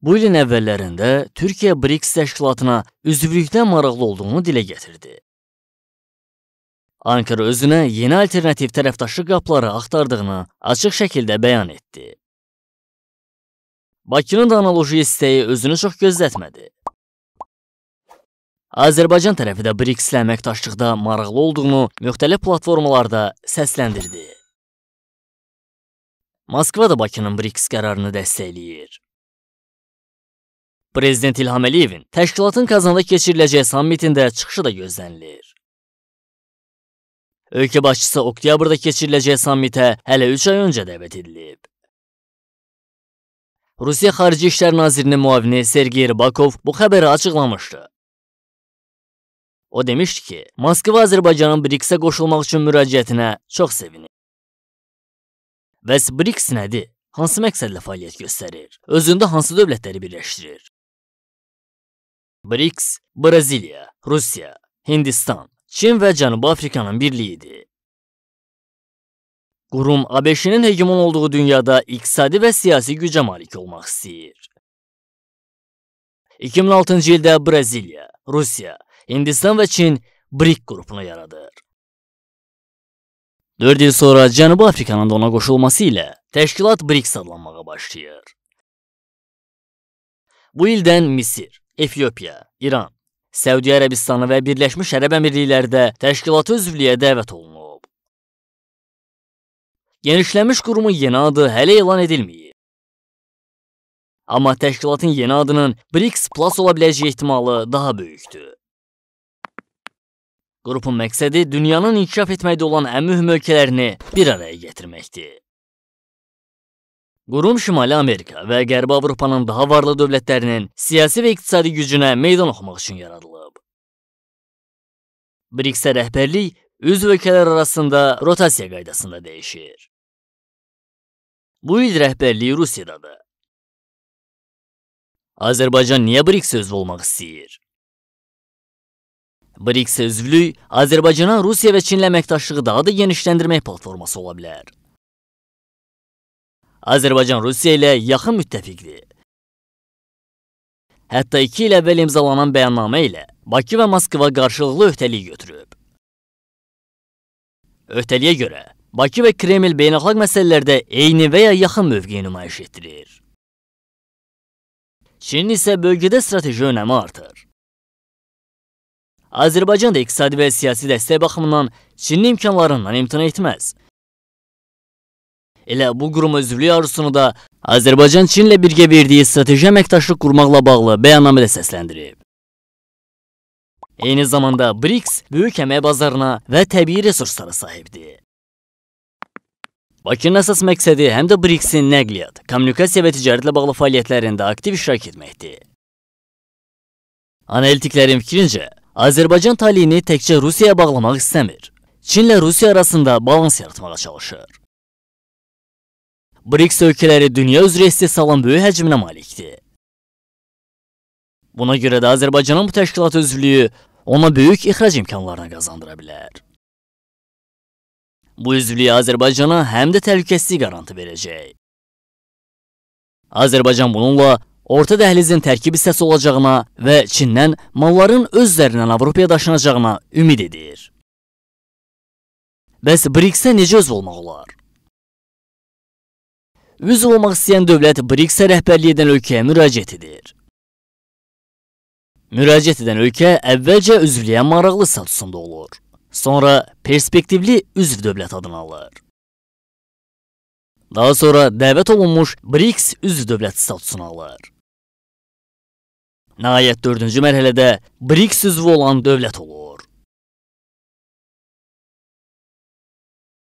Bu ilin əvvəllərində Türkiyə BRICS təşkilatına üzvlükdən maraqlı olduğunu dilə gətirdi. Ankara özünə yeni alternativ tərəfdaşı qapları axtardığını açıq şəkildə bəyan etdi. Bakının da analoji istəyi özünü çox gözlətmədi. Azərbaycan tərəfi də BRICS-lə əməkdaşlıqda maraqlı olduğunu müxtəlif platformalarda səsləndirdi. Moskva da Bakının BRICS qərarını dəstəkləyir. Prezident İlham Əliyevin təşkilatın Kazanda keçiriləcək sammitində çıxışı da gözlənilir. Ölkə başçısı oktyabrda keçiriləcək sammitə hələ 3 ay öncə dəvət edilib. Rusiya Xarici İşlər Nazirinin müavini Sergey Rybakov bu xəbəri açıqlamışdı. O demişdi ki, Moskva Azərbaycanın BRICS-ə qoşulmaq üçün müraciətinə çox sevinir. Bəs BRICS nədir? Hansı məqsədlə fəaliyyət göstərir? Özündə hansı dövlətləri birləşdirir? BRICS, Braziliya, Rusiya, Hindistan, Çin və Cənubi Afrikanın birliyidir. Qurum ABŞ-nin hegemon olduğu dünyada iqtisadi və siyasi gücə malik olmaq istəyir. 2006-cı ildə Braziliya, Rusiya, Hindistan və Çin BRIC qrupunu yaradır. 4 il sonra Cənubi Afrikanın da ona qoşulması ilə təşkilat BRICS adlanmağa başlayır. Bu ildən Misir, Efiopiya, İran, Səudiyyə Ərəbistanı və Birləşmiş Ərəb Əmirliklərində təşkilata üzvlüyə dəvət olunub. Genişlənmiş qurumun yeni adı hələ elan edilməyib. Amma təşkilatın yeni adının BRICS Plus ola biləcəyi ehtimalı daha böyükdür. Qrupun məqsədi dünyanın inkişaf etməkdə olan ən mühüm ölkələrini bir araya gətirməkdir. Qurum Şimali Amerika və Qərbi Avropanın daha varlı dövlətlərinin siyasi və iqtisadi gücünə meydan oxumaq üçün yaradılıb. BRICS-ə rəhbərlik üzv ölkələr arasında rotasiya qaydasında dəyişir. Bu il rəhbərliyi Rusiyadadır. Azərbaycan niyə BRICS üzvü olmaq istəyir? BRICS üzvlük Azərbaycana Rusiya və Çinlə əməkdaşlığı daha da genişləndirmək platforması ola bilər. Azərbaycan Rusiya ilə yaxın müttəfiqdir. Hətta 2 il əvvəl imzalanan bəyannamə ilə Bakı və Moskva qarşılıqlı öhdəlik götürüb. Öhdəliyə görə Bakı və Kreml beynəlxalq məsələlərdə eyni və ya yaxın mövqeyi nümayiş etdirir. Çinin isə bölgədə strateji önəmi artır. Azərbaycan da iqtisadi və siyasi dəstək baxımından Çinin imkanlarından imtina etməz. Elə bu qurum üzvlük arzusunu da Azərbaycan Çinlə birgə verdiyi strateji əməkdaşlıq qurmaqla bağlı bəyannamədə səsləndirib. Eyni zamanda BRICS böyük əmək bazarına və təbii resurslara sahibdir. Bakının əsas məqsədi həm də BRICS-in nəqliyyat, kommunikasiya və ticarətlə bağlı fəaliyyətlərində aktiv iştirak etməkdir. Analitiklərin fikrincə, Azərbaycan taleyini təkcə Rusiyaya bağlamaq istəmir. Çinlə Rusiya arasında balans yaratmağa çalışır. BRICS ölkələri dünya üzrə istehsalın böyük həcminə malikdir. Buna görə də Azərbaycanın bu təşkilat üzvlüyü ona böyük ixrac imkanlarına qazandıra bilər. Bu üzvlük Azərbaycana həm də təhlükəsizlik qarantı verəcək. Azərbaycan bununla orta dəhlizin tərkib hissəsi olacağına və Çindən malların öz üzərindən Avropaya daşınacağına ümid edir. Bəs BRICS-ə necə üzv olmaq olar? Üzv olmaq istəyən dövlət BRICS-ə rəhbərlik edən ölkəyə müraciət edir. Müraciət edən ölkə əvvəlcə üzvlüyə maraqlı statusunda olur. Sonra perspektivli üzv dövlət adını alır. Daha sonra dəvət olunmuş BRICS üzv dövlət statusunu alır. Nəhayət 4-cü mərhələdə BRICS üzvü olan dövlət olur.